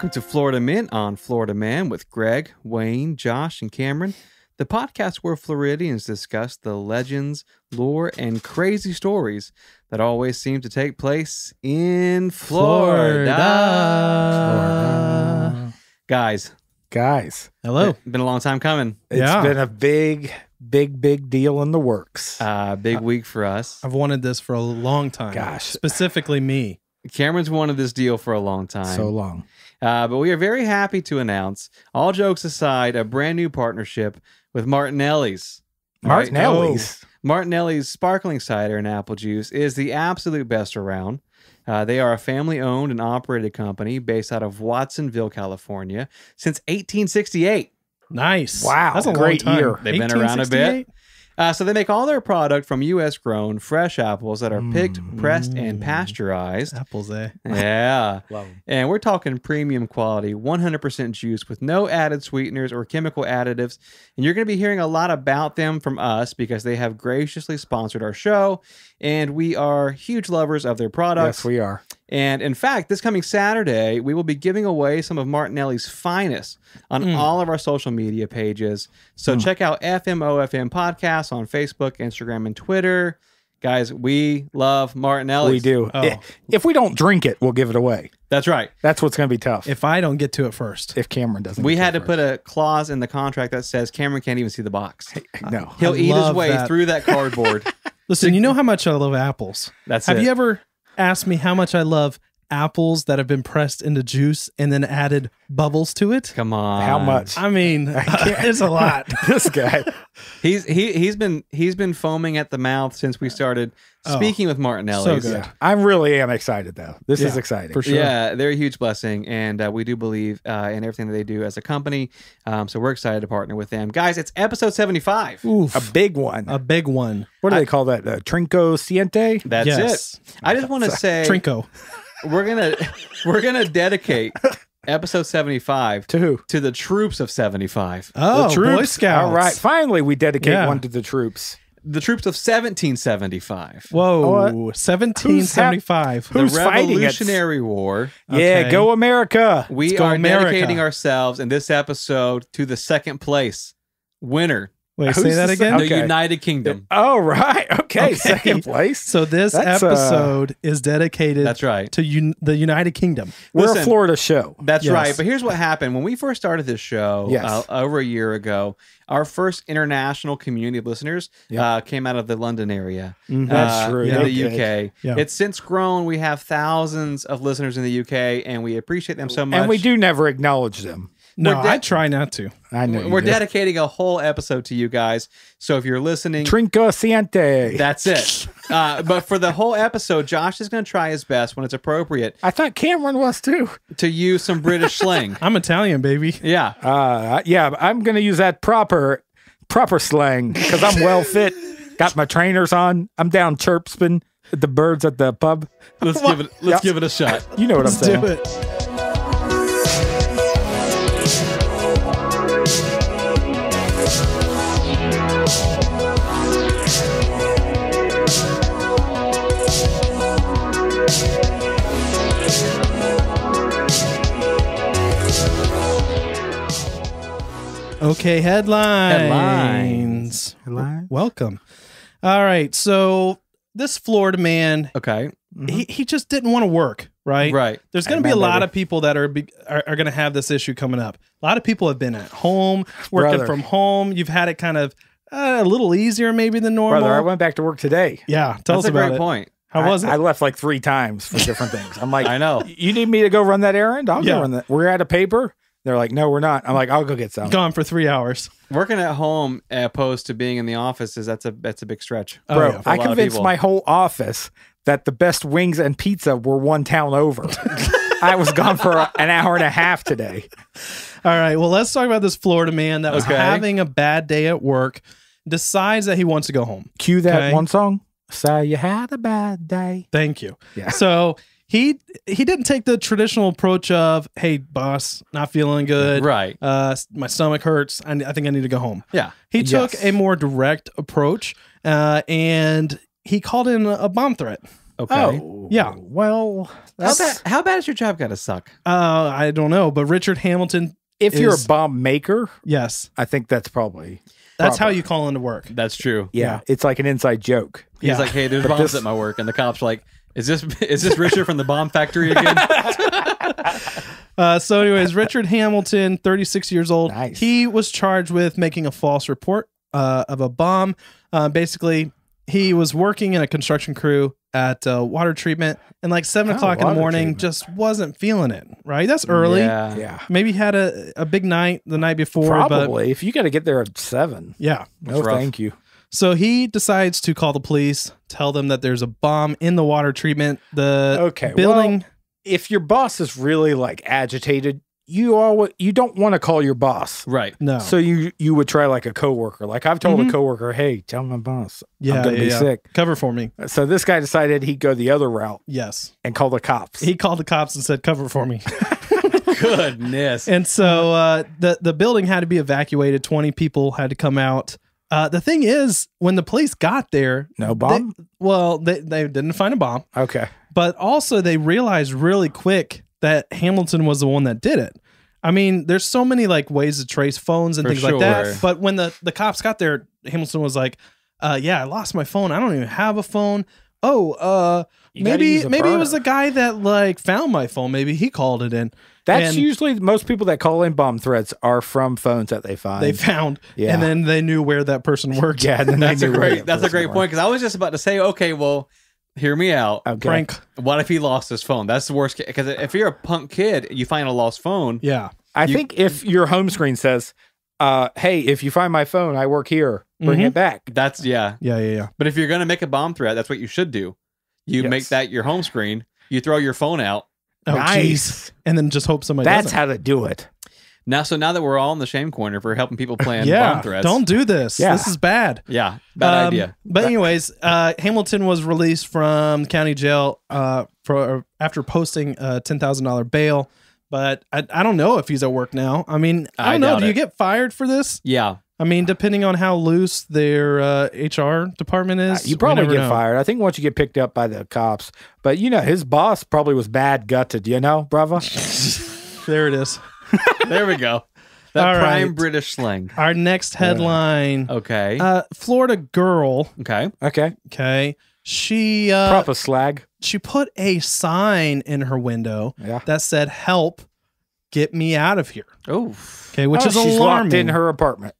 Welcome to Florida Mint on Florida Man with Greg, Wayne, Josh, and Cameron, the podcast where Floridians discuss the legends, lore, and crazy stories that always seem to take place in Florida. Florida. Guys. Guys. Hello. It's been a long time coming. It's yeah. been a big, big, big deal in the works. Uh, big uh, week for us. I've wanted this for a long time. Gosh. Specifically me. Cameron's wanted this deal for a long time. So long. Uh, but we are very happy to announce, all jokes aside, a brand new partnership with Martinelli's. Martinelli's. Right? Oh. Martinelli's sparkling cider and apple juice is the absolute best around. Uh, they are a family owned and operated company based out of Watsonville, California, since 1868. Nice. Wow. That's a great year. They've been around a bit. Uh, so they make all their product from U.S. grown fresh apples that are mm, picked, mm. pressed, and mm. pasteurized. Apples, eh? Yeah. And we're talking premium quality, 100% juice with no added sweeteners or chemical additives. And you're going to be hearing a lot about them from us because they have graciously sponsored our show, and we are huge lovers of their products. Yes, we are. And in fact, this coming Saturday, we will be giving away some of Martinelli's finest on mm. all of our social media pages. So mm. check out FMOFM Podcasts on Facebook, Instagram, and Twitter. Guys, we love Martinelli. We do. Oh. If we don't drink it, we'll give it away. That's right. That's what's going to be tough. If I don't get to it first. If Cameron doesn't. We had to first. put a clause in the contract that says Cameron can't even see the box. Hey, no. He'll I eat his way that. through that cardboard. Listen, you know how much I love apples. That's Have it. you ever asked me how much I love apples that have been pressed into juice and then added bubbles to it. Come on, how much? I mean, I it's a lot. this guy, he's he he's been he's been foaming at the mouth since we started oh, speaking with Martinelli. So good. Yeah. I really am excited though. This yeah, is exciting for sure. Yeah, they're a huge blessing, and uh, we do believe uh, in everything that they do as a company. Um, so we're excited to partner with them, guys. It's episode seventy-five. Oof, a big one. A big one. What do I, they call that? Uh, Trinco Siente. That's yes. it. I just want to say Trinco we're gonna we're gonna dedicate episode 75 to who? To the troops of 75. Oh, the troops. Boy Scouts. All right. Finally, we dedicate yeah. one to the troops. The troops of 1775. Whoa, oh, 1775. Uh, who's, who's the Revolutionary War. Okay. Yeah, go America. We are America. dedicating ourselves in this episode to the second place winner Wait, Who's say that again. The okay. United Kingdom. Oh right. Okay. okay. Second place. So this that's, uh, episode uh, is dedicated. That's right. To un- the United Kingdom. We're Listen, a Florida show. That's yes. right. But here's what happened when we first started this show uh, yes. uh, over a year ago. Our first international community of listeners yep. uh, came out of the London area. Mm-hmm. Uh, that's true. In the UK. It's since grown. We have thousands of listeners in the UK, and we appreciate them so much. And we do never acknowledge them. No, de- I try not to. I know. We're dedicating a whole episode to you guys. So if you're listening, Trinco Siente. That's it. uh, but for the whole episode, Josh is going to try his best when it's appropriate I thought Cameron was too. to use some British slang. I'm Italian, baby. Yeah. Uh, yeah, I'm going to use that proper proper slang because I'm well fit. Got my trainers on. I'm down chirpspin the birds at the pub. Let's give it let's Yep. give it a shot. You know what I'm saying. Do it. Okay, headlines. Headlines. Headlines. Welcome. All right, so this Florida man, Okay. Mhm. he, he just didn't want to work, right? Right. There's going to be a lot of people that are be, are, are going to have this issue coming up. A lot of people have been at home, working Brother. from home. You've had it kind of uh, a little easier maybe than normal. Brother, I went back to work today. yeah, tell That's us a about great it. point. How was it? I, left like three times for different things. I'm like, I know. You need me to go run that errand? I'll Yeah. go run that. We're out of paper. They're like, no, we're not. I'm like, I'll go get some. Gone for three hours. Working at home opposed to being in the office is that's a that's a big stretch. Oh, Bro, yeah, I convinced my whole office that the best wings and pizza were one town over. I was gone for a, an hour and a half today. All right. Well, let's talk about this Florida man that was okay. having a bad day at work, decides that he wants to go home. Cue that okay? one song. So you had a bad day. Thank you. Yeah. So he he didn't take the traditional approach of hey boss not feeling good right uh my stomach hurts I, I think i need to go home yeah he took yes. a more direct approach uh and he called in a bomb threat okay oh, yeah well how bad how bad is your job going to suck uh i don't know but richard hamilton if is, you're a bomb maker yes i think that's probably that's Proper. how you call into work. That's true. Yeah. yeah. It's like an inside joke. He's yeah. like, hey, there's bombs this... at my work. And the cops are like, is this is this Richard from the Bomb Factory again? uh, so, anyways, Richard Hamilton, 36 years old. Nice. He was charged with making a false report uh, of a bomb. Uh, basically, he was working in a construction crew at uh, water treatment, and like seven oh, o'clock in the morning, treatment. just wasn't feeling it. Right, that's early. Yeah, yeah. maybe had a, a big night the night before. Probably, if you got to get there at seven. Yeah, no, thank you. So he decides to call the police, tell them that there's a bomb in the water treatment. The okay, building. Well, if your boss is really like agitated, you all you don't want to call your boss, right? No. So you you would try like a coworker. Like I've told mm -hmm. a mm-hmm. coworker, "Hey, tell my boss, yeah, I'm gonna yeah, be yeah. sick. Cover for me." Uh, so this guy decided he'd go the other route. Yes. And call the cops. He called the cops and said, "Cover for me." Goodness. And so uh, the the building had to be evacuated. Twenty people had to come out. Uh, the thing is, when the police got there, no bomb. They, well, they, they didn't find a bomb. Okay. But also, they realized really quick that Hamilton was the one that did it. I mean, there's so many like ways to trace phones and For things sure. like that. But when the the cops got there, Hamilton was like, uh, "Yeah, I lost my phone. I don't even have a phone. Oh, uh, maybe maybe burner. it was the guy that like found my phone. Maybe he called it in." That's and usually most people that call in bomb threats are from phones that they find. They found. Yeah. And then they knew where that person worked. yeah. that's, a great, that that's a great point. Cause I was just about to say, okay, well, hear me out. Okay. Frank. What if he lost his phone? That's the worst. Because if you're a punk kid, you find a lost phone. Yeah. I you, think if your home screen says, uh, hey, if you find my phone, I work here. Bring mm-hmm. it back. That's yeah. Yeah, yeah, yeah. But if you're gonna make a bomb threat, that's what you should do. You yes. make that your home screen. You throw your phone out Oh, nice. Geez. And then just hope somebody. That's doesn't. how to do it. Now, so now that we're all in the shame corner for helping people plan yeah, bomb threats, don't do this. Yeah. This is bad. Yeah, bad um, idea. But anyways, uh, Hamilton was released from county jail uh, for after posting a ten thousand dollar bail. But I, I, don't know if he's at work now. I mean, I don't I know. Do it. you get fired for this? Yeah, I mean, depending on how loose their uh, HR department uh, is, you probably get know. fired. I think once you get picked up by the cops, but you know, his boss probably was bad gutted. You know, brother. there it is. there we go. That All prime right. British slang. Our next headline. Yeah. Okay. Uh, Florida girl. Okay. Okay. Okay. She uh, proper slag. She put a sign in her window yeah. that said "Help, get me out of here." Oh. Okay, which oh, is she's alarming. Locked in her apartment.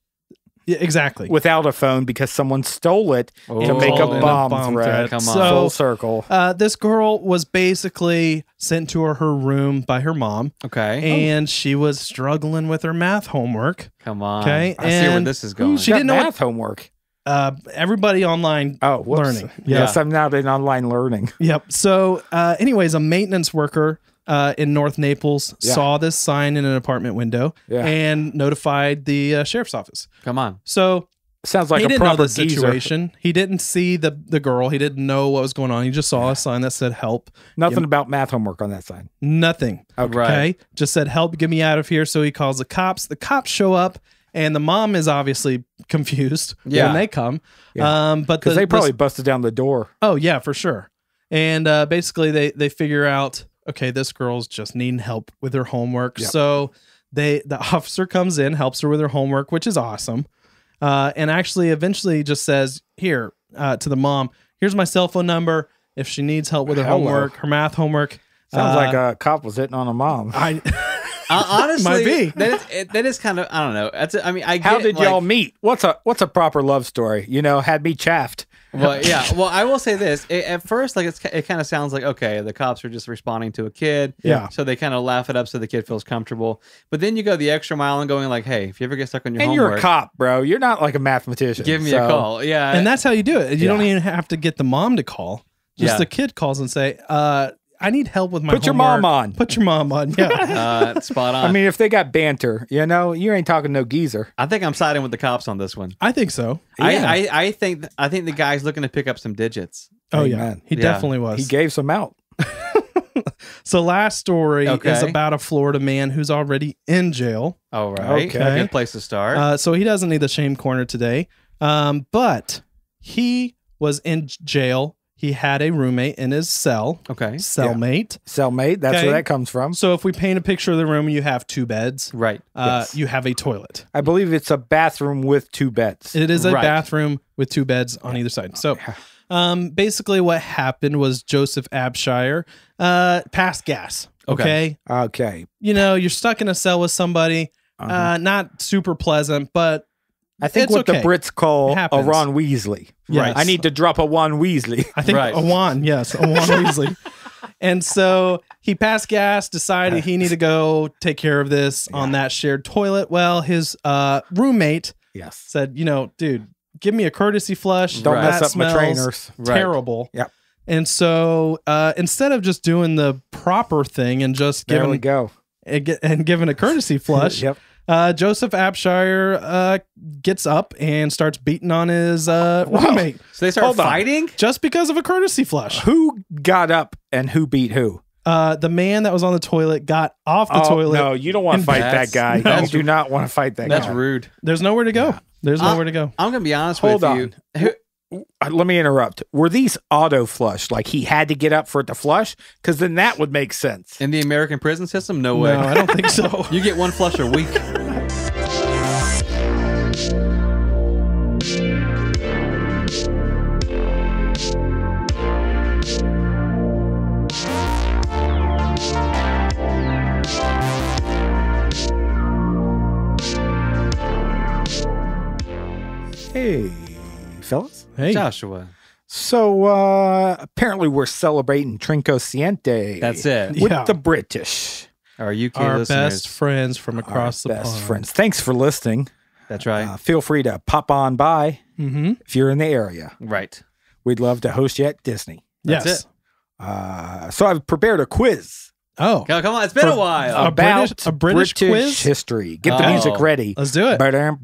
Yeah, exactly. Without a phone because someone stole it oh, to make a bomb, a bomb, threat. threat. Come on. So, Full circle. Uh, this girl was basically sent to her, her room by her mom. Okay. Oh. And oh. she was struggling with her math homework. Come on. Okay. I and see where this is going. She, she didn't know math homework. Uh, everybody online oh, learning. Yeah. Yes, I'm now in online learning. Yep. So, uh, anyways, a maintenance worker uh, in North Naples yeah. saw this sign in an apartment window yeah. and notified the uh, sheriff's office. Come on. So sounds like a proper situation. Geezer. He didn't see the the girl. He didn't know what was going on. He just saw a sign that said "Help." Nothing give about math homework on that sign. Nothing. Okay. okay. Just said "Help, get me out of here." So he calls the cops. The cops show up. And the mom is obviously confused yeah. when they come, yeah. um, but because the, they probably busted down the door. Oh yeah, for sure. And uh, basically, they they figure out okay, this girl's just needing help with her homework. Yep. So they the officer comes in, helps her with her homework, which is awesome. Uh, and actually eventually just says, Here, uh, to the mom, here's my cell phone number. If she needs help with her Hello. homework, her math homework. Sounds uh, like a cop was hitting on a mom. I uh, honestly might be. That is, it, that is kind of I don't know. That's I mean I. How get, did like, y'all meet? What's a what's a proper love story? You know, had me chaffed well, yeah. Well, I will say this. It, at first, like it's it kind of sounds like okay, the cops are just responding to a kid. Yeah. So they kind of laugh it up so the kid feels comfortable. But then you go the extra mile and going like, hey, if you ever get stuck on your and homework, you're a cop, bro. You're not like a mathematician. Give me so. a call. Yeah. And that's how you do it. You yeah. don't even have to get the mom to call. Just yeah. the kid calls and say, uh, I need help with my. Put your mom on. Put your mom on. Yeah. Uh, spot on. I mean, if they got banter, you know, you ain't talking no geezer. I think I'm siding with the cops on this one. I think so. Yeah. I, I, think I think the guy's looking to pick up some digits. Oh yeah, he Yeah. definitely was. He gave some out. so last story is about a Florida man who's already in jail. All right. Okay. Good place to start. Uh, so he doesn't need the shame corner today. Um, but he was in jail he had a roommate in his cell. Okay. Cellmate. Yeah. Cellmate. That's okay. where that comes from. So if we paint a picture of the room, you have two beds. Right. Uh, yes. You have a toilet. I believe it's a bathroom with two beds. It is a right. bathroom with two beds on either side. So um, basically, what happened was Joseph Abshire uh, passed gas. Okay. okay. Okay. You know, you're stuck in a cell with somebody. Uh-huh. Uh, not super pleasant, but I think it's what okay. the Brits call a Ron Weasley. Yes. Right. I need to drop a Juan Weasley. I think right. a Juan, yes, a Juan Weasley. And so he passed gas, decided he needed to go take care of this yeah. on that shared toilet. Well, his uh, roommate yes. said, you know, dude, give me a courtesy flush. Don't right. mess up my trainers. Terrible. Right. Yep. And so uh, instead of just doing the proper thing and just there we go. And, and giving a courtesy flush, yep. Uh, Joseph Abshire uh, gets up and starts beating on his uh, roommate. So they start Hold on. fighting? just because of a courtesy flush. Who got up and who beat who? Uh, the man that was on the toilet got off the oh, toilet. No, you don't want to fight that guy. You do not want to fight that That's guy. rude. There's nowhere to go. There's uh, nowhere to go. I'm gonna be honest Hold with you. Uh, let me interrupt. Were these auto flush? Like he had to get up for it to flush? Because then that would make sense. In the American prison system? No way. No, I don't think so. you get one flush a week. Hey fellas. Hey, Joshua. So uh, apparently, we're celebrating Trinco Ciente. That's it. With Yeah. the British. Our UK Our listeners. best friends from across the best pond. friends. Thanks for listening. That's right. Uh, feel free to pop on by Mm-hmm. if you're in the area. right. We'd love to host you at Disney. That's Yes. it. Uh, so I've prepared a quiz Oh, Come come on. It's been a while. A about British- a British quiz? history. Get the oh. music ready. let's do it. ba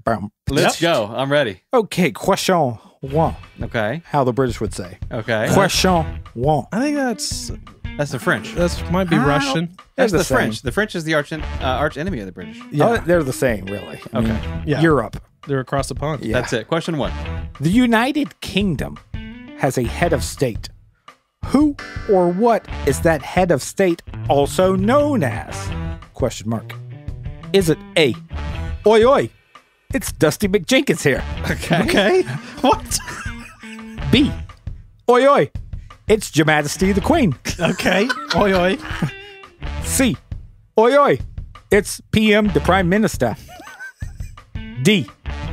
let's Yep. go. I'm ready. Okay, question one. Okay. How the British would say. Okay. Question one. I think that's That's the French. That's might be Russian. That's the, the French. The French is the arch uh, arch enemy of the British. Yeah. Oh, they're the same, really. I mean, Okay. Yeah. Europe. They're across the pond. Yeah. That's it. Question one. The United Kingdom has a head of state. Who or what is that head of state also known as? Question mark. Is it A. Oi oi, it's Dusty McJenkins here. Okay. Okay. what? B. Oi, oi. It's Your Majesty the Queen. Okay. oi, oi. C. Oi, oi. It's PM the Prime Minister. D.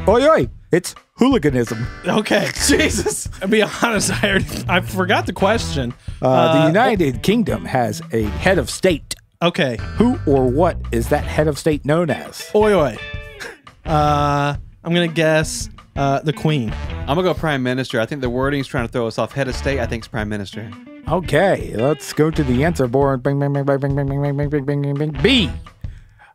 Oi, oi. It's hooliganism. Okay, Jesus. I'll be honest, I, already, I forgot the question. Uh, uh, the United Kingdom has a head of state. Okay. Who or what is that head of state known as? Oi, oi. Uh, I'm gonna guess uh, the Queen. I'm gonna go Prime Minister. I think the wording's trying to throw us off. Head of state, I think, it's Prime Minister. Okay, let's go to the answer board. Bing, bing, bing, bing, bing, bing, bing, bing, bing, bing, bing, bing. B.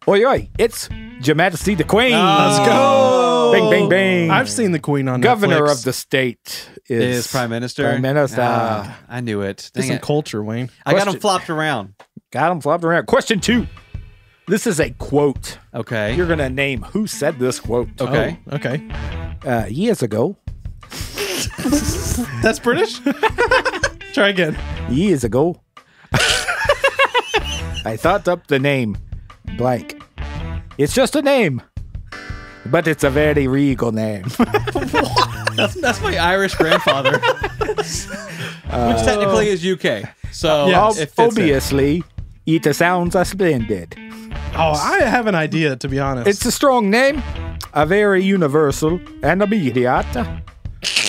Oi, oi! It's Your Majesty the Queen. Let's go. Bing, bing, bing. I've seen the Queen on Governor Netflix. of the state is, Is Prime Minister. Prime Minister. Ah, I knew it. Dang It's in it. culture, Wayne. I got him flopped around. Got him flopped around. Question two. This is a quote. Okay. You're going to name who said this quote. Okay. Oh, okay. Uh, years ago. That's British? Try again. Years ago. I thought up the name blank. It's just a name, but it's a very regal name. that's, that's my Irish grandfather, uh, which technically is UK. So, yes, obviously, ita it sounds splendid. Oh, I have an idea, to be honest. It's a strong name, a very universal and immediate.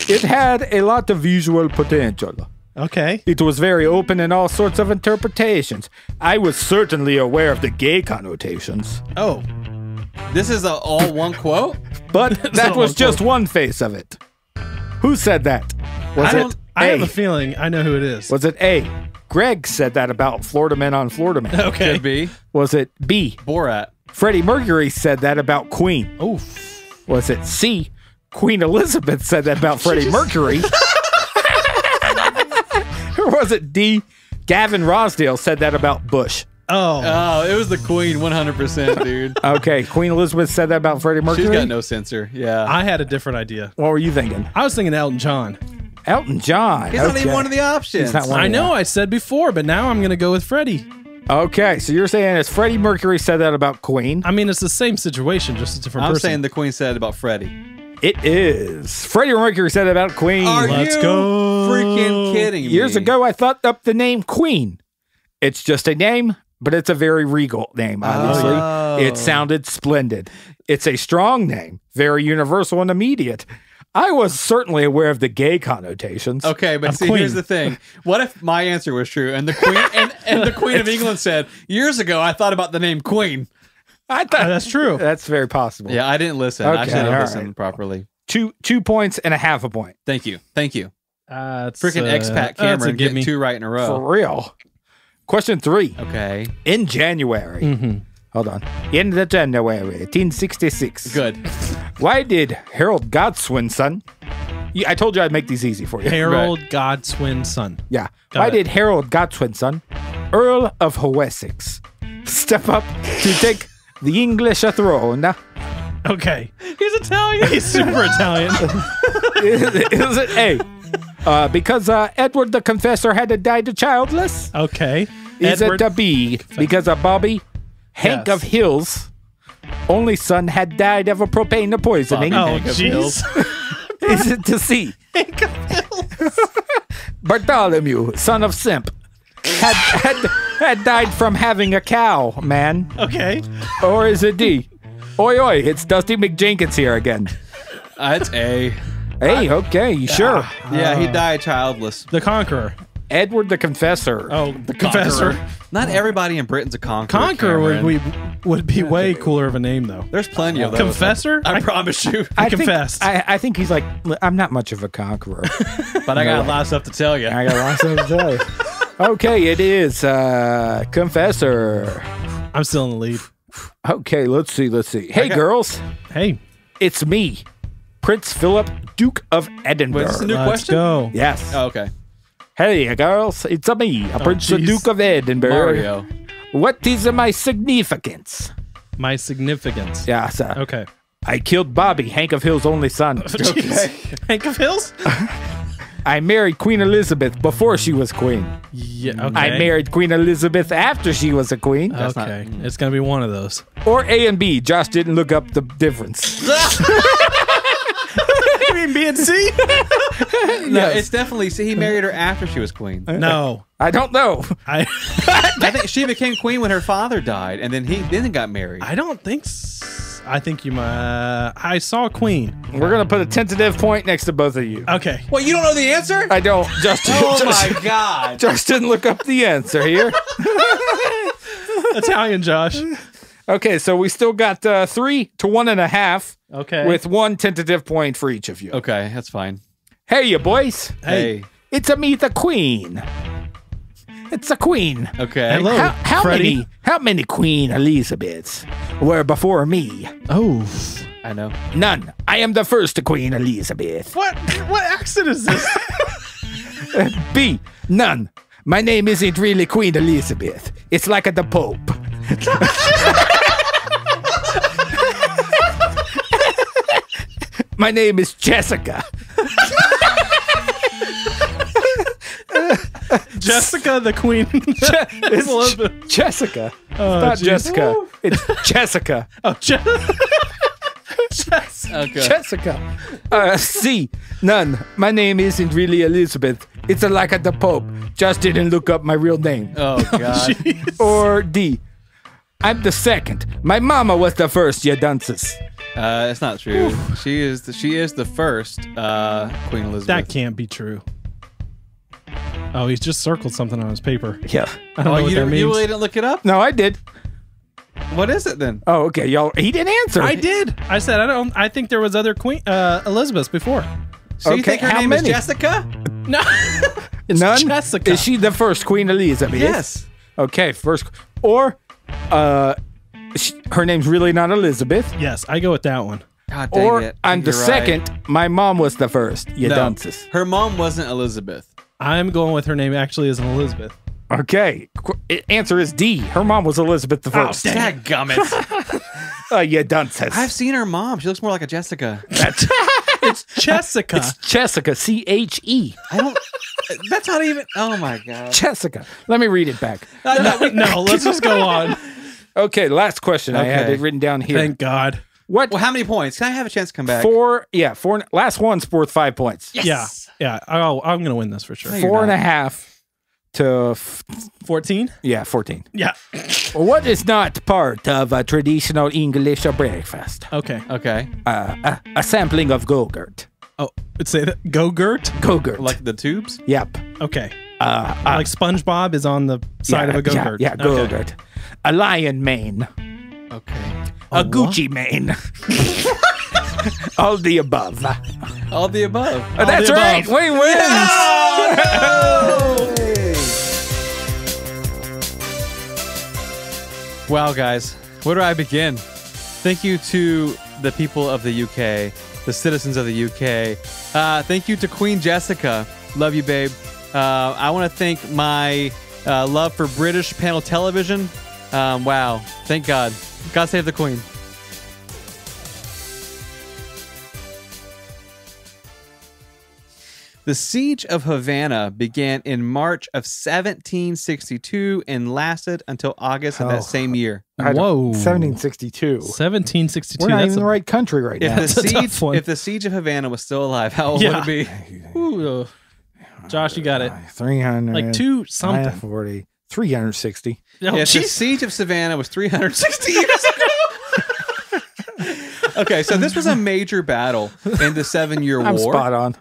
It had a lot of visual potential. Okay. It was very open in all sorts of interpretations. I was certainly aware of the gay connotations. Oh. This is a all one quote? But that was one just quote. one face of it. Who said that? Was I it I have a feeling I know who it is. Was it A, Greg said that about Florida Men on Florida Men. Okay. Could be. Was it B? Borat. Freddie Mercury said that about Queen. Oof. Was it C? Queen Elizabeth said that about Freddie Mercury. or was it D? Gavin Rosdale said that about Bush. Oh. Oh, it was the Queen 100%, dude. okay. Queen Elizabeth said that about Freddie Mercury. She's got no censor. Yeah. I had a different idea. What were you thinking? I was thinking Elton John. Elton John. He's not even one of the options. He's not one I of know I said before, but now I'm gonna go with Freddie. Okay, so you're saying as Freddie Mercury said that about Queen? I mean, it's the same situation, just a different I'm person. saying the Queen said about Freddie. It is. Freddie Mercury said about Queen. Are Let's you go. freaking kidding me? Years ago, I thought up the name Queen. It's just a name, but it's a very regal name, obviously. Oh. It sounded splendid. It's a strong name, very universal and immediate. I was certainly aware of the gay connotations. Okay, but see, queen. here's the thing: what if my answer was true and the queen and, and the queen of England said years ago, I thought about the name queen. I thought uh, that's true. That's very possible. Yeah, I didn't listen. Okay, I should have listened right. properly. Two two points and a half a point. Thank you. Thank you. Uh, Freaking uh, expat Cameron get me two right in a row. For real. Question three. Okay. In January, mm -hmm. Hold on. In the January 1866. Good. Why did Harold Godswinson? I told you I'd make these easy for you. Harold right. Godswinson. Yeah. Got Why it. did Harold Godswinson, Earl of Wessex, step up to take the English throne? Okay. He's Italian. He's super Italian. is, it A? Uh, because uh, Edward the Confessor had to die to childless. Okay. Is Edward. it a B? Because of Bobby Hank yes. of Hills only son had died of a propane poisoning. Oh, jeez. Is it to see? Hank of Hills. Bartholomew, son of Simp, had, had, had died from having a cow, man. Okay. Or is it D? Oi, oi, it's Dusty McJenkins here again. Uh, it's A. Hey, okay, you sure? Uh, yeah, he uh, died childless. The Conqueror. Edward the Confessor. Oh, the Confessor. Conqueror. Not everybody in Britain's a conqueror. Conqueror would be, would be way cooler of a name though. There's plenty of those. Confessor? I, I promise you. I, I confessed. I, I, think he's like, I'm not much of a conqueror, but I got a lot of stuff to tell you. I got a lot of stuff to tell you. Okay, it is uh, Confessor. I'm still in the lead. Okay, let's see, let's see. Hey, got, girls. Hey, it's me, Prince Philip, Duke of Edinburgh. Wait, this a new let's question. Go. Yes. Oh, okay. Hey, girls, it's a me, a oh, Prince geez. the Duke of Edinburgh. Mario. What is my significance? My significance. Yeah, sir. Okay. I killed Bobby, Hank of Hill's only son. Oh, okay. Hank of Hill's? I married Queen Elizabeth before she was queen. Yeah, okay. I married Queen Elizabeth after she was a queen. That's okay, not, it's gonna be one of those. Or A and B. Josh didn't look up the difference. you mean B and C? no, Yes. it's definitely. See, he married her after she was queen. Uh, no, I don't know. I I think she became queen when her father died, and then he then got married. I don't think. I think you might. I saw Queen. We're gonna put a tentative point next to both of you. Okay. well, you don't know the answer? I don't. Justin, oh Justin, my god! Justin, look up the answer here. Italian Josh. Okay, so we still got uh, three to one and a half Okay. with one tentative point for each of you. Okay, that's fine. Hey, you boys. Hey. It's a me, the queen. It's a queen. Okay. Hello, how, how many? How many Queen Elizabeths were before me? Oh, I know. None. I am the first Queen Elizabeth. What? What accent is this? B. None. My name isn't really Queen Elizabeth. It's like a, the Pope. My name is Jessica. Jessica the Queen. it's Jessica. Oh, it's not geez. Jessica. It's Jessica. Oh, Je- Jessica. Okay. Jessica. Uh, C. None. My name isn't really Elizabeth. It's a like at the Pope. Just didn't look up my real name. Oh, God. Oh, or D. I'm the second. My mama was the first, you dunces. Uh, it's not true. Oof. She is the, she is the first uh, Queen Elizabeth. That can't be true. Oh, he's just circled something on his paper. Yeah. I don't Oh, know what you, that means. you really didn't look it up? No, I did. What is it then? Oh, okay. Y'all, he didn't answer. I did. I said I don't. I think there was other Queen uh, Elizabeths before. So you Okay, think her how name many? is Jessica? No, it's None. Jessica. Is she the first Queen Elizabeth? Yes. Okay, first or uh, her name's really not Elizabeth. yes, I go with that one. God dang or it. I'm the You're right. second. My mom was the first. You No, dunces. Her mom wasn't Elizabeth. I'm going with her name actually is Elizabeth. Okay. Qu- answer is D. Her mom was Elizabeth the oh, first. Oh, dang gummit. uh, you dunces. I've seen her mom. She looks more like a Jessica. it's Jessica. It's Jessica. C H E. I don't. That's not even. Oh my god. Jessica. Let me read it back. Uh, no, no, let's just go on. Okay, last question. Okay. I had it written down here. Thank God. What? Well, how many points? Can I have a chance to come back? Four. Yeah, four. Last one's worth five points. Yes. Yeah. Yeah. Oh, I'm gonna win this for sure. No, to f- 14? yeah, fourteen. Yeah. What is not part of a traditional English breakfast? Okay. Okay. Uh, a, a sampling of Gogurt. Oh, it'd say that. Go Gert? Gogurt. Like the tubes? yep. Okay. Uh, like uh, SpongeBob is on the side of a Go gurt. Yeah, yeah Gogurt. A lion mane. Okay a, a Gucci Mane. All the above. All the above. Oh, All That's the right. Above. Wayne wins. Oh, wow, guys, where do I begin? Thank you to the people of the UK, the citizens of the UK. Uh, thank you to Queen Jessica. Love you, babe. Uh, I want to thank my uh, love for British panel television. Um, wow. Thank God. God save the queen. The siege of Havana began in March of 1762 and lasted until August of that oh, same year. Whoa. 1762. 1762. We're not that's even in the right country right If now. the siege, if the siege of Havana was still alive, how old Yeah. would it be? Ooh, uh, Josh, you got it. 300. Like two something. 360. No, yes, the siege of Savannah was 360 years ago. okay, so this was a major battle in the Seven Year War. I'm spot on.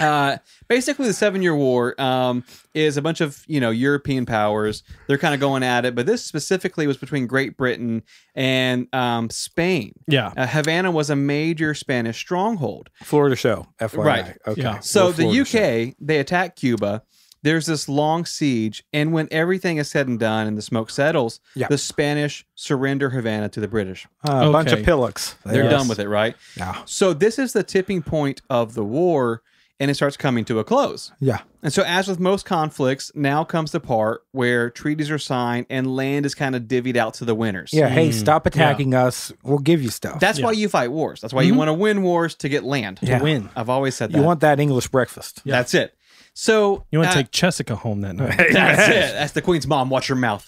Uh, basically, the Seven Year War um, is a bunch of you know European powers. They're kind of going at it, but this specifically was between Great Britain and um, Spain. Yeah, uh, Havana was a major Spanish stronghold. Florida show, FYI. Right. Okay. Yeah. So the UK show. they attack Cuba there's this long siege, and when everything is said and done and the smoke settles, the Spanish surrender Havana to the British. Uh, okay. A bunch of pillocks. They're yes. done with it, right? Yeah. So this is the tipping point of the war, and it starts coming to a close. Yeah. And so, as with most conflicts, now comes the part where treaties are signed and land is kind of divvied out to the winners. Yeah. Hey, mm. stop attacking yeah. us. We'll give you stuff. That's yeah. why you fight wars. That's why mm-hmm. you want to win wars to get land. Yeah. To win. I've always said that. You want that English breakfast. That's it. So you want to uh, take Jessica home that night? That's it. That's the queen's mom. Watch your mouth.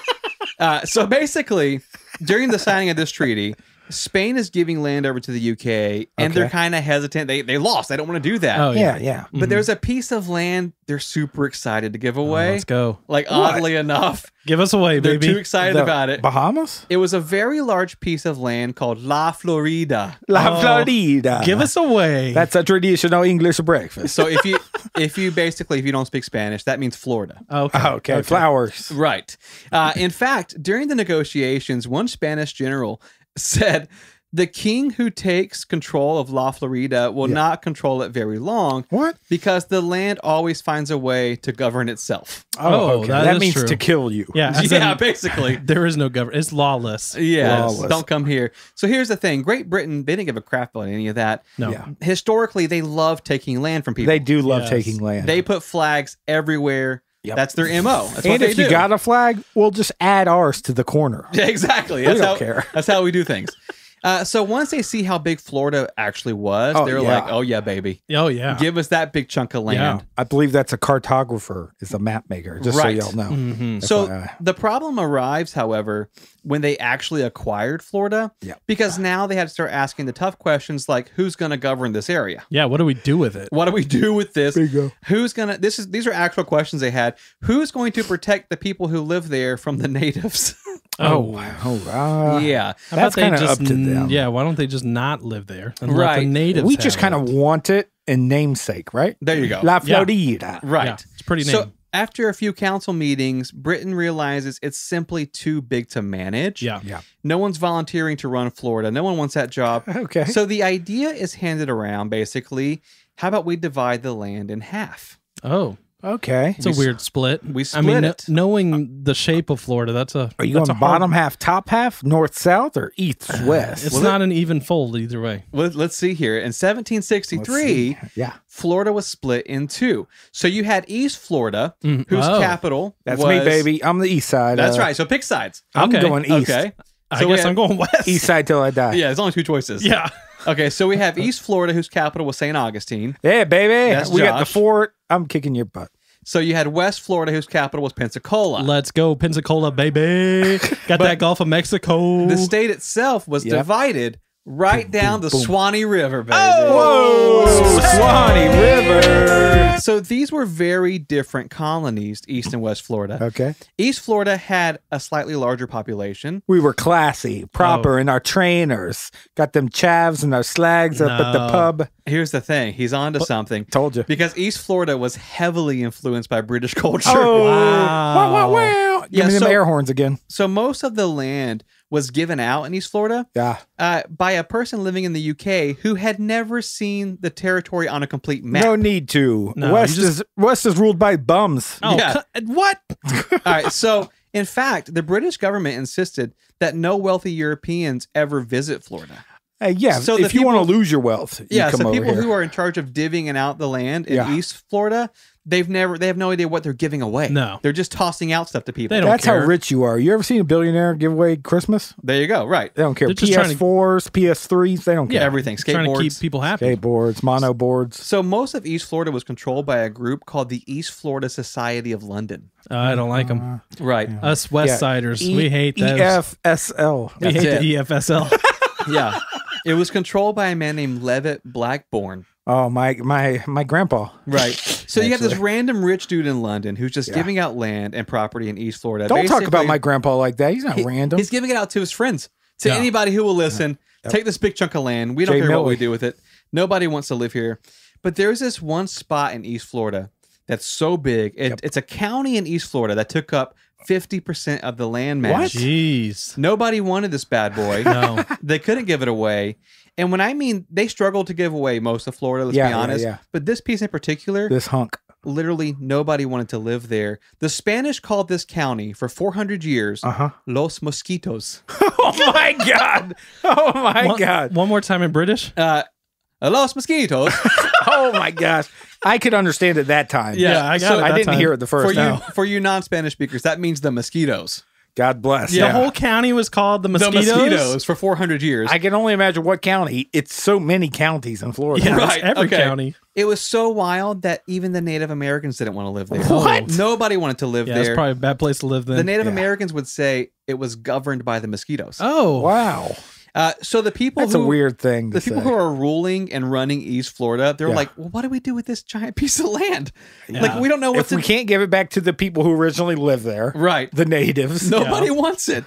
uh, so basically, during the signing of this treaty, Spain is giving land over to the UK, and okay. they're kind of hesitant. They they lost. They don't want to do that. Oh yeah, yeah. Mm-hmm. But mm -hmm. there's a piece of land they're super excited to give oh, away. let's go. Like what? oddly enough, give us away. They're baby. too excited the about it. Bahamas. It was a very large piece of land called La Florida. La oh, Florida. Give us away. That's a traditional English breakfast. so if you if you basically if you don't speak Spanish, that means Florida. Oh, okay. Ah, okay. okay. Flowers. Right. Uh, in fact, during the negotiations, one Spanish general said, the king who takes control of La Florida will yeah. not control it very long. What? Because the land always finds a way to govern itself. Oh, oh okay. that, means true. to kill you. Yeah, yeah, in, basically. There is no government. It's lawless. Yeah, don't come here. So here's the thing: Great Britain, they didn't give a crap about any of that. No. Yeah. Historically, they love taking land from people. They do love yes. taking land. They put flags everywhere Yep. That's their mo. That's and if you do. got a flag, we'll just add ours to the corner. Yeah, exactly. That's we don't how, care. That's how we do things. Uh, so once they see how big Florida actually was, oh, they're yeah. like, "Oh yeah, baby, oh yeah, give us that big chunk of land." Yeah. I believe that's a cartographer, is a map maker, just right. so y'all know. Mm -hmm. So the problem arrives, however, when they actually acquired Florida, yeah. because now they had to start asking the tough questions like, "Who's going to govern this area? Yeah, what do we do with it? What do we do with this? Bingo. Who's going to? This is these are actual questions they had. Who's going to protect the people who live there from the natives?" Oh, oh, wow. uh, yeah. How that's kind of up to them. Yeah, why don't they just not live there? right. The we just kind of want it in namesake, right? There you go. La Florida. Yeah. Right. Yeah, it's pretty name. So after a few council meetings, Britain realizes it's simply too big to manage. Yeah. Yeah. No one's volunteering to run Florida. No one wants that job. Okay. So the idea is handed around basically, how about we divide the land in half? Oh. Okay, it's a weird split. We split I mean, it. knowing the shape of Florida, that's a. Are you on bottom half, top half, north, south, or east, west? it's well, not an even fold either way. Let, us see here. In 1763, yeah, Florida was split in two. So you had East Florida, mm-hmm. whose oh. capital that's was... me, baby. I'm the east side. That's uh, right. So pick sides. I'm okay. going east. Okay. I so guess had... I'm going west. East side till I die. Yeah, there's only two choices. Yeah. Okay, so we have East Florida, whose capital was St. Augustine. Yeah, baby. That's we Josh. got the fort. I'm kicking your butt. So you had West Florida, whose capital was Pensacola. Let's go, Pensacola, baby. Got that Gulf of Mexico. The state itself was yep. divided right boom, down boom, the boom. Swanee River, baby. Oh, Whoa, Swanee River. So these were very different colonies, East and West Florida. Okay. East Florida had a slightly larger population. We were classy, proper, oh. and oh. our trainers. Got them chavs and our slags no. up at the pub. Here's the thing. He's on to something. Told you. Because East Florida was heavily influenced by British culture. Oh, wow. wow, wow, wow. Give yeah, me so, them air horns again. So most of the land – was given out in East Florida. Yeah. Uh, by a person living in the UK who had never seen the territory on a complete map. No need to. No, West just... is West is ruled by bums. Oh, yeah. what? All right. So, in fact, the British government insisted that no wealthy Europeans ever visit Florida. Uh, yeah. So if you want to lose your wealth, you yeah. so people here. who are in charge of divvying and out the land in yeah. East Florida they've never they have no idea what they're giving away. No. They're just tossing out stuff to people. They don't That's care. how rich you are. You ever seen a billionaire give away Christmas? There you go. Right. They don't care. They're to- PS4s, PS3s, they don't care. Everything. Trying to keep people happy. Skateboards, boards. So most of East Florida was controlled by a group called the East Florida Society of London. Uh, I don't like them. Uh, right. Yeah. Us West Siders, we hate that. EFSL. we hate the EFSL. yeah. It was controlled by a man named Levitt Blackburn. Oh my my my grandpa. Right. So you have this random rich dude in London who's just Yeah. giving out land and property in East Florida. Don't talk about my grandpa like that. He's not he- random. He's giving it out to his friends, to Yeah. anybody who will listen. Take this big chunk of land. We don't Jay care what we do with it. Nobody wants to live here. But there's this one spot in East Florida that's so big. It, It's a county in East Florida that took up 50% of the land mass. Jeez. Nobody wanted this bad boy. No. they couldn't give it away. And when I mean they struggle to give away most of Florida, let's yeah, be honest. Yeah, yeah. But this piece in particular, this hunk, literally nobody wanted to live there. The Spanish called this county for 400 years uh-huh. Los Mosquitos. oh my god! Oh my one, god! One more time in British. Uh, uh Los Mosquitos. oh my gosh! I could understand it that time. Yeah, yeah I, so I didn't time. hear it the first for time. You, for you non-Spanish speakers, that means the mosquitoes. God bless. Yeah. The whole county was called the mosquitoes. The mosquitoes for 400 years. I can only imagine what county. It's so many counties in Florida. Yeah, right. every okay. county. It was so wild that even the Native Americans didn't want to live there. What? Oh, nobody wanted to live yeah, there. It's probably a bad place to live then. The Native yeah. Americans would say it was governed by the mosquitoes. Oh. Wow. Uh, so the people That's who, a weird thing. The people who are ruling and running East Florida, they're yeah. like, well, what do we do with this giant piece of land? Yeah. Like we don't know what we can't give it back to the people who originally lived there. Right. The natives. Nobody yeah. wants it.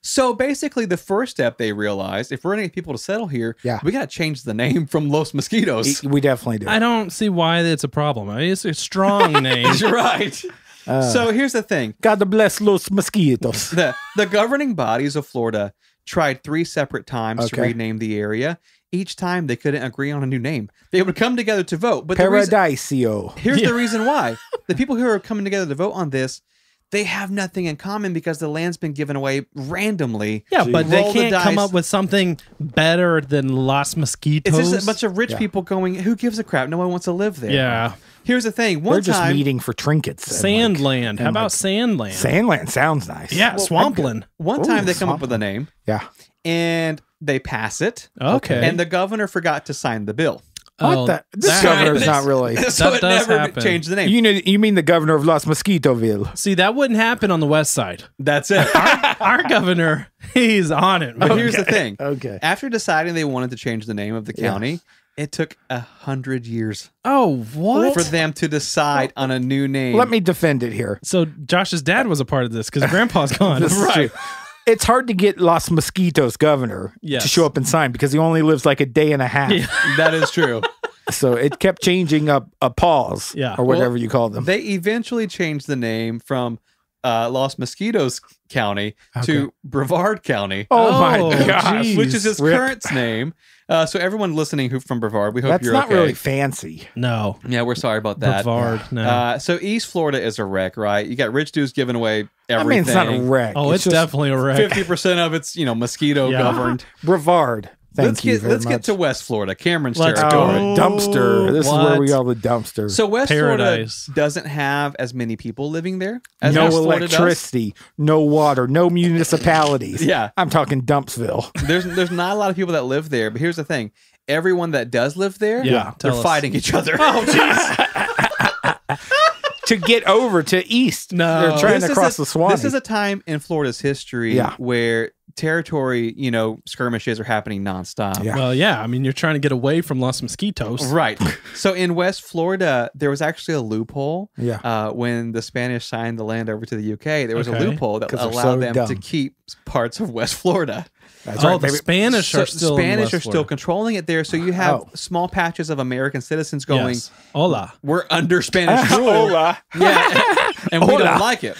So basically, the first step they realized, if we're going to get people to settle here, yeah. we got to change the name from Los Mosquitoes. We definitely do. I don't see why it's a problem. I mean, it's a strong name. right. Uh, so here's the thing. God bless Los Mosquitoes. The, the governing bodies of Florida tried three separate times okay. to rename the area. Each time they couldn't agree on a new name. They would come together to vote. But Paradiso. The reason, here's yeah. the reason why. The people who are coming together to vote on this, they have nothing in common because the land's been given away randomly. Yeah, Jeez. but they can't the come up with something better than Las Mosquitos. It's just a bunch of rich yeah. people going, who gives a crap? No one wants to live there. Yeah. Here's the thing. One We're just meeting for trinkets. like- Sandland. How about like, Sandland? Sandland sounds nice. Yeah, Swampland. One time they come up with a name Yeah. and they pass it, Okay. and the governor forgot to sign the bill. Oh, what the? This that- governor's not really. so That it does never happen. changed the name. You know, you mean the governor of Las Mosquitoville? See, that wouldn't happen on the West Side. That's it. Our governor, he's on it. But here's the thing. Okay. After deciding they wanted to change the name of the county, it took a hundred years. Oh, what for them to decide on a new name? Let me defend it here. So Josh's dad was a part of this because Grandpa's gone. this right. is true. It's hard to get Los Mosquitos governor Yes. to show up and sign because he only lives like a day and a half. That is true. So it kept changing up a pause Yeah. or whatever you call them. they eventually changed the name from uh, Los Mosquitos County okay. to Brevard County. Oh, oh my gosh. Geez. Which is his Rip. current name. Uh, so everyone listening who from Brevard, we hope That's you're not okay. really fancy. No. Yeah, we're sorry about that. Brevard, no. Uh, so East Florida is a wreck, right? You got rich dudes giving away everything. I mean, it's not a wreck. Oh, it's, it's definitely a wreck. 50% of it's, you know, mosquito yeah. governed. Brevard. Thank let's get let's much. get to West Florida, Cameron's let's territory. Go. Oh, dumpster. This what? is where we call the dumpster. So West Paradise. Florida doesn't have as many people living there. as No West electricity, no water, no municipalities. yeah, I'm talking Dumpsville. There's there's not a lot of people that live there. But here's the thing: everyone that does live there, yeah, they're fighting each other. Oh jeez. to get over to east. No, they're trying this to cross a, the Swan. This is a time in Florida's history yeah. where territory, you know, skirmishes are happening nonstop. Yeah. Well, yeah. I mean, you're trying to get away from Los Mosquitos. Right. so in West Florida, there was actually a loophole. Yeah. Uh, when the Spanish signed the land over to the UK, there was okay. a loophole that allowed so them dumb. to keep parts of West Florida. That's oh, right, the Spanish so are still Spanish are still controlling it there. So you have oh. small patches of American citizens going, yes. "Hola, we're under Spanish rule." Hola, yeah, and we don't like it.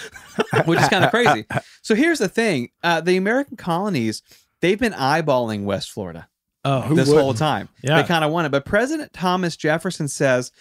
which is kind of crazy. So here's the thing: uh, the American colonies they've been eyeballing West Florida oh, this whole time. Yeah. They kind of want it, but President Thomas Jefferson says,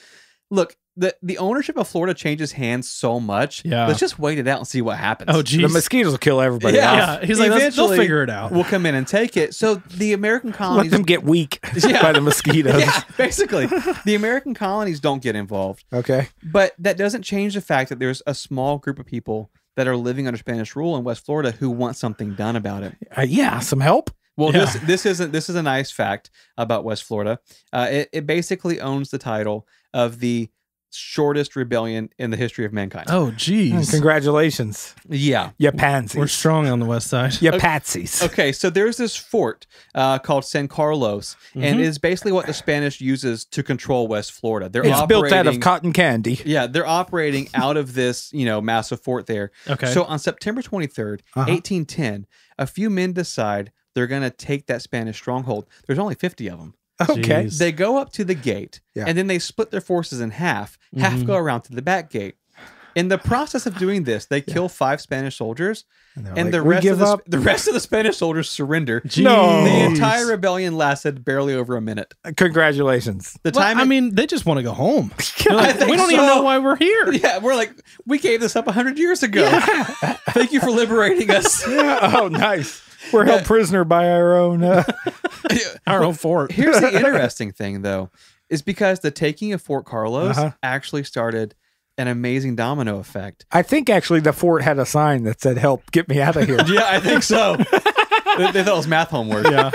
"Look." The, the ownership of Florida changes hands so much. Yeah. Let's just wait it out and see what happens. Oh, geez. The mosquitoes will kill everybody. Yeah. yeah. He's like, they'll figure it out. We'll come in and take it. So the American colonies. Let them get weak yeah. by the mosquitoes. yeah, basically. the American colonies don't get involved. Okay. But that doesn't change the fact that there's a small group of people that are living under Spanish rule in West Florida who want something done about it. Uh, yeah, some help. Well, yeah. this this isn't this is a nice fact about West Florida. Uh, it, it basically owns the title of the shortest rebellion in the history of mankind. Oh, geez. Hmm, congratulations. Yeah. Yeah, pansies. We're strong on the west side. You patsies. Okay, so there's this fort uh, called San Carlos, mm-hmm. and is basically what the Spanish uses to control West Florida. They're it's built out of cotton candy. Yeah, they're operating out of this, you know, massive fort there. Okay. So on September 23rd, uh-huh. 1810, a few men decide they're going to take that Spanish stronghold. There's only 50 of them. Okay. Jeez. They go up to the gate yeah. and then they split their forces in half. Half mm -hmm. go around to the back gate. In the process of doing this, they yeah. kill five Spanish soldiers, and, and like, the rest of the, the, rest of the Spanish soldiers surrender. Jeez. No, the entire rebellion lasted barely over a minute. Uh, congratulations. The well, time I mean, they just want to go home. like, we don't so. even know why we're here. Yeah, we're like, we gave this up hundred years ago. Yeah. Thank you for liberating us. yeah. Oh, nice. We're held prisoner by our own, uh, our own fort. Here's the interesting thing, though, is because the taking of Fort Carlos uh-huh. actually started an amazing domino effect. I think actually the fort had a sign that said, "Help, get me out of here." yeah, I think so. they, they, thought it was math homework. Yeah.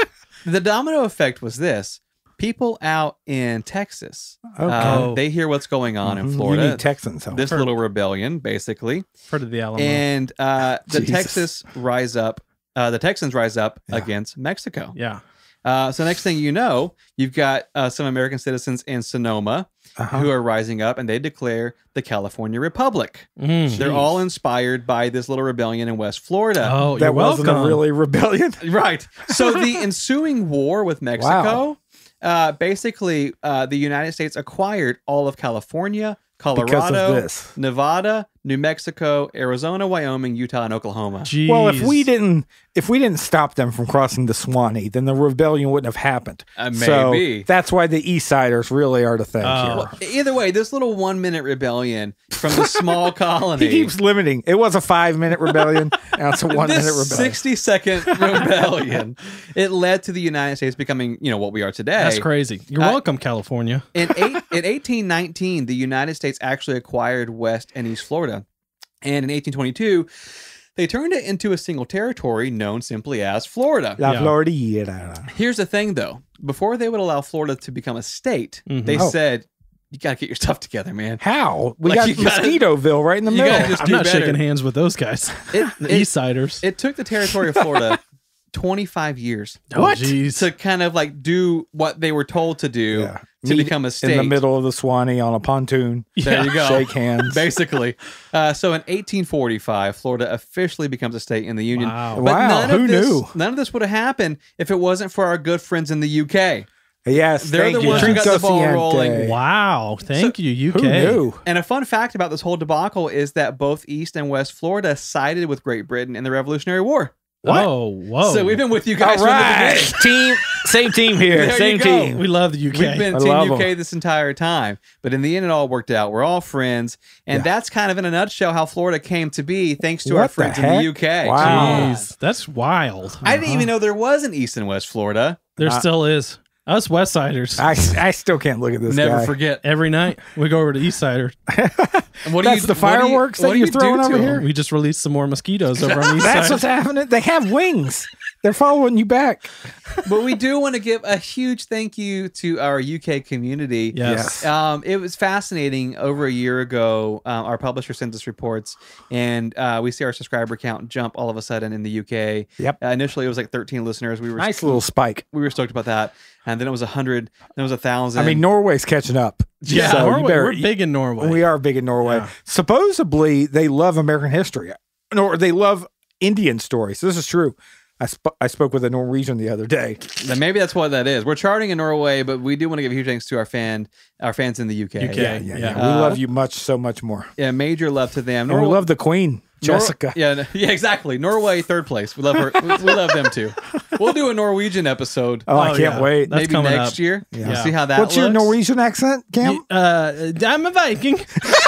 The domino effect was this: people out in Texas, okay. uh, they hear what's going on mm-hmm. in Florida. Texans, this heard. little rebellion, basically. Heard of the Alamo? And uh, the Texas rise up uh, the Texans rise up yeah. against Mexico. Yeah. Uh, so next thing you know, you've got uh, some American citizens in Sonoma uh-huh. who are rising up, and they declare the California Republic. Mm, They're all inspired by this little rebellion in West Florida. Oh, that wasn't welcome. a really rebellion, right? So the ensuing war with Mexico, wow. uh, basically, uh, the United States acquired all of California, Colorado, Nevada, New Mexico, Arizona, Wyoming, Utah, and Oklahoma. Jeez. Well, if we didn't if we didn't stop them from crossing the Swanee, then the rebellion wouldn't have happened. Uh, maybe. So that's why the Eastsiders really are to thank uh, here. Oh. Either way, this little one minute rebellion from the small colony. He keeps limiting. It was a five minute rebellion. now it's a one minute rebellion. 60 second rebellion. it led to the United States becoming, you know, what we are today. That's crazy. You're uh, welcome, California. in, eight, in 1819, the United States actually acquired West and East Florida. And in 1822, they turned it into a single territory known simply as Florida. La yeah. Florida. Here's the thing, though. Before they would allow Florida to become a state, mm -hmm. they oh. said, you gotta get your stuff together, man. How? We like got Mosquitoville right in the middle. I'm not better. shaking hands with those guys. It, the it, It took the territory of Florida 25 years. What? Oh, to kind of like do what they were told to do. Yeah to become a state. In the middle of the Swanee on a pontoon. There you go. Shake hands. Basically. Uh, so in 1845, Florida officially becomes a state in the Union. Wow. But wow. None Who of this, knew? None of this would have happened if it wasn't for our good friends in the UK. Yes, they're the you. ones who got the ball rolling. Wow, thank so, you, UK. Who knew? And a fun fact about this whole debacle is that both East and West Florida sided with Great Britain in the Revolutionary War. What? Whoa, oh, whoa. So we've been with you guys All right. team, same team here. same team. We love the UK. We've been I Team UK them. this entire time. But in the end, it all worked out. We're all friends. And yeah. that's kind of in a nutshell how Florida came to be thanks to what our friends the in the UK. Wow. Jeez, that's wild. I uh -huh. didn't even uh-huh. know there was an East and West Florida. There uh, still is. Us West Siders. I, I still can't look at this. Never guy. forget. Every night we go over to East Sider. what That's you, the fireworks what you, that you're throwing over here. We just released some more mosquitoes over on East That's what's happening. They have wings. They're following you back. but we do want to give a huge thank you to our UK community. Yes. Um, it was fascinating. Over a year ago, uh, our publisher sent us reports, and uh, we see our subscriber count jump all of a sudden in the UK. Yep. Uh, initially, it was like 13 listeners. We were nice little spike. We were stoked about that, and then it was a hundred. Then it was a thousand. I mean, Norway's catching up. Yeah, so Norway, better, we're big in Norway. We are big in Norway. Yeah. Supposedly, they love American history, or they love Indian stories. This is true. I, sp- I spoke with a Norwegian the other day. Then maybe that's what that is. We're charting in Norway, but we do want to give huge thanks to our fan, our fans in the UK. UK, yeah, yeah, yeah. yeah. Uh, we love uh, you much, so much more. Yeah, major love to them. Nor- and we love the Queen, Jessica. Nor- yeah, yeah, exactly. Norway third place. We love her. we love them too. We'll do a Norwegian episode. Oh, I oh, can't yeah. wait. That's maybe next up. year. Yeah. See how that. What's looks. your Norwegian accent, Cam? Uh, I'm a Viking.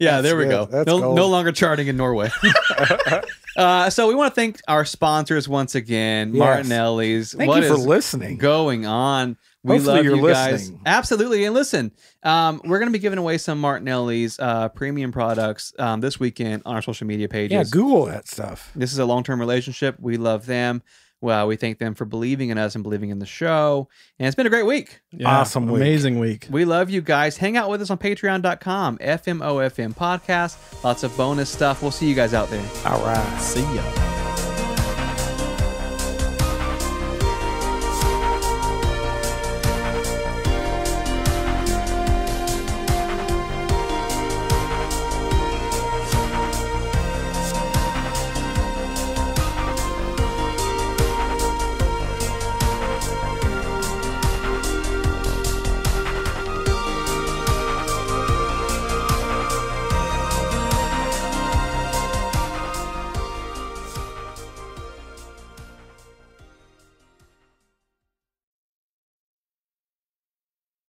Yeah, there we good. go. That's no, no longer charting in Norway. uh, so we want to thank our sponsors once again, yes. Martinelli's. Thank what you for listening. Going on. We Hopefully love you're you guys. Listening. Absolutely. And listen, um, we're going to be giving away some Martinelli's uh, premium products um, this weekend on our social media pages. Yeah, Google that stuff. This is a long term relationship. We love them. Well, we thank them for believing in us and believing in the show. And it's been a great week. Yeah, awesome week. Amazing week. We love you guys. Hang out with us on patreon.com, FMOFM podcast. Lots of bonus stuff. We'll see you guys out there. All right. See ya.